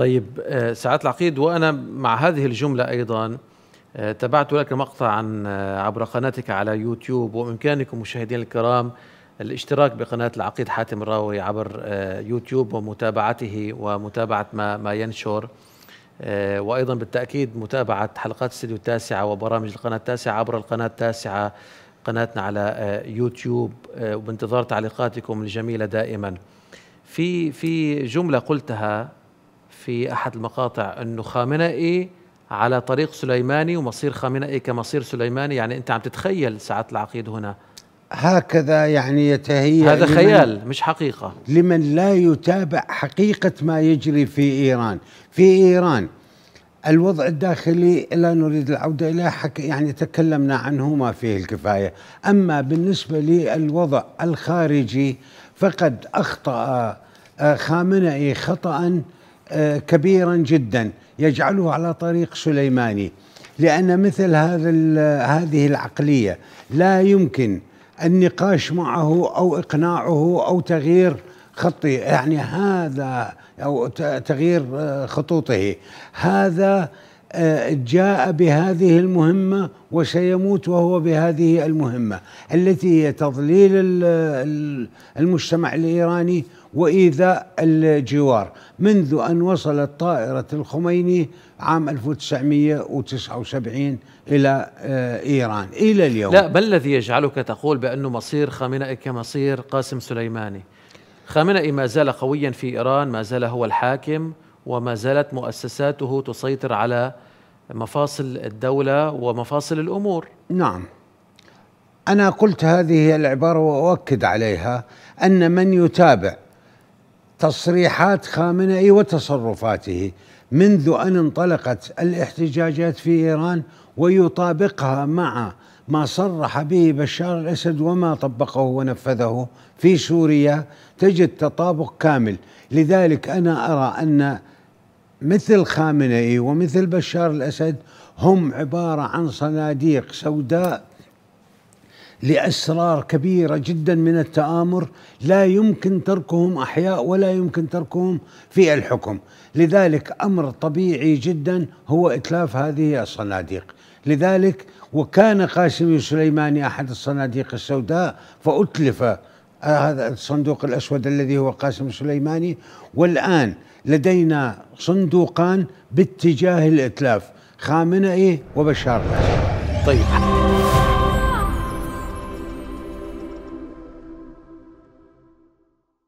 طيب آه، سعادة العقيد وأنا مع هذه الجملة أيضا آه، تابعت لك مقطع عن آه، عبر قناتك على يوتيوب وبإمكانكم مشاهدينا الكرام الاشتراك بقناة العقيد حاتم الراوي عبر يوتيوب ومتابعته ومتابعة ما, ما ينشر وأيضا بالتأكيد متابعة حلقات استديو التاسعة وبرامج القناة التاسعة عبر القناة التاسعة قناتنا على يوتيوب وبانتظار تعليقاتكم الجميلة دائما في في جملة قلتها في أحد المقاطع أنه خامنئي على طريق سليماني ومصير خامنئي كمصير سليماني يعني أنت عم تتخيل ساعات العقيد هنا هكذا يعني يتهيأ هذا خيال مش حقيقة لمن لا يتابع حقيقة ما يجري في إيران في إيران الوضع الداخلي لا نريد العودة إليه حك يعني تكلمنا عنه ما فيه الكفاية أما بالنسبة للوضع الخارجي فقد أخطأ آه، خامنئي خطأ آه، كبيرا جدا يجعله على طريق سليماني لأن مثل هذا هذه العقلية لا يمكن النقاش معه أو إقناعه أو تغيير خطي يعني هذا أو تغيير آه، خطوطه هذا جاء بهذه المهمة وسيموت وهو بهذه المهمة التي هي تضليل المجتمع الإيراني وإيذاء الجوار منذ أن وصلت طائرة الخميني عام 1979 إلى آه، إيران إلى اليوم لا بل الذي يجعلك تقول بأن مصير خامنئي كمصير قاسم سليماني خامنئي ما زال قويا في إيران ما زال هو الحاكم وما زالت مؤسساته تسيطر على مفاصل الدولة ومفاصل الأمور نعم أنا قلت هذه العبارة وأؤكد عليها أن من يتابع تصريحات خامنئي وتصرفاته منذ أن انطلقت الاحتجاجات في إيران ويطابقها مع ما صرح به بشار الأسد وما طبقه ونفذه في سوريا تجد تطابق كامل لذلك أنا أرى أن مثل خامنئي ومثل بشار الاسد هم عباره عن صناديق سوداء لاسرار كبيره جدا من التامر لا يمكن تركهم احياء ولا يمكن تركهم في الحكم، لذلك امر طبيعي جدا هو اتلاف هذه الصناديق، لذلك وكان قاسم سليماني احد الصناديق السوداء فاتلف آه، هذا الصندوق الأسود الذي هو قاسم سليماني والآن لدينا صندوقان باتجاه الإتلاف خامنئي وبشار الأسد طيب